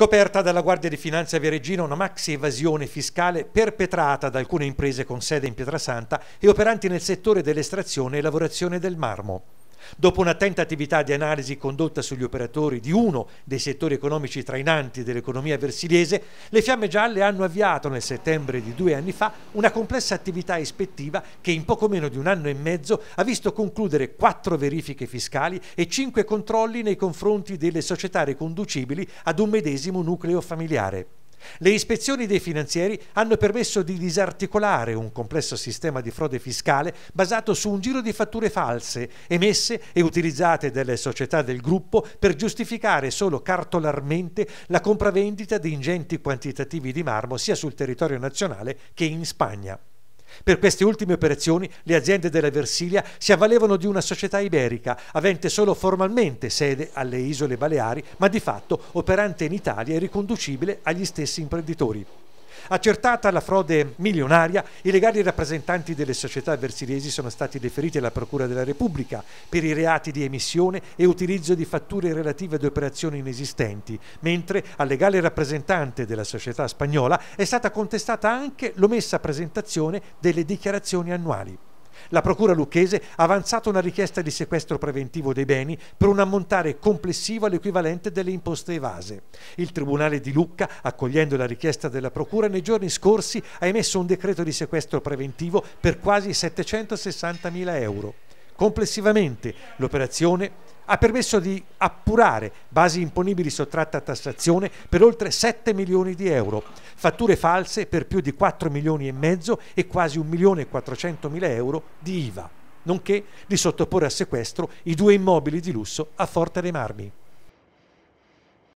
Scoperta dalla Guardia di Finanza Viareggina una maxi evasione fiscale perpetrata da alcune imprese con sede in Pietrasanta e operanti nel settore dell'estrazione e lavorazione del marmo. Dopo un'attenta attività di analisi condotta sugli operatori di uno dei settori economici trainanti dell'economia versiliese, le Fiamme Gialle hanno avviato nel settembre di due anni fa una complessa attività ispettiva che in poco meno di un anno e mezzo ha visto concludere quattro verifiche fiscali e cinque controlli nei confronti delle società riconducibili ad un medesimo nucleo familiare. Le ispezioni dei finanzieri hanno permesso di disarticolare un complesso sistema di frode fiscale basato su un giro di fatture false, emesse e utilizzate dalle società del gruppo per giustificare solo cartolarmente la compravendita di ingenti quantitativi di marmo sia sul territorio nazionale che in Spagna. Per queste ultime operazioni le aziende della Versilia si avvalevano di una società iberica, avente solo formalmente sede alle isole Baleari, ma di fatto operante in Italia e riconducibile agli stessi imprenditori. Accertata la frode milionaria, i legali rappresentanti delle società versiliesi sono stati deferiti alla Procura della Repubblica per i reati di emissione e utilizzo di fatture relative ad operazioni inesistenti, mentre al legale rappresentante della società spagnola è stata contestata anche l'omessa presentazione delle dichiarazioni annuali. La Procura lucchese ha avanzato una richiesta di sequestro preventivo dei beni per un ammontare complessivo all'equivalente delle imposte evase. Il Tribunale di Lucca, accogliendo la richiesta della Procura, nei giorni scorsi ha emesso un decreto di sequestro preventivo per quasi 760 mila euro. Complessivamente l'operazione ha permesso di appurare basi imponibili sottratte a tassazione per oltre 7 milioni di euro, fatture false per più di 4 milioni e mezzo e quasi 1 milione e 400 mila euro di IVA, nonché di sottoporre a sequestro i due immobili di lusso a Forte dei Marmi.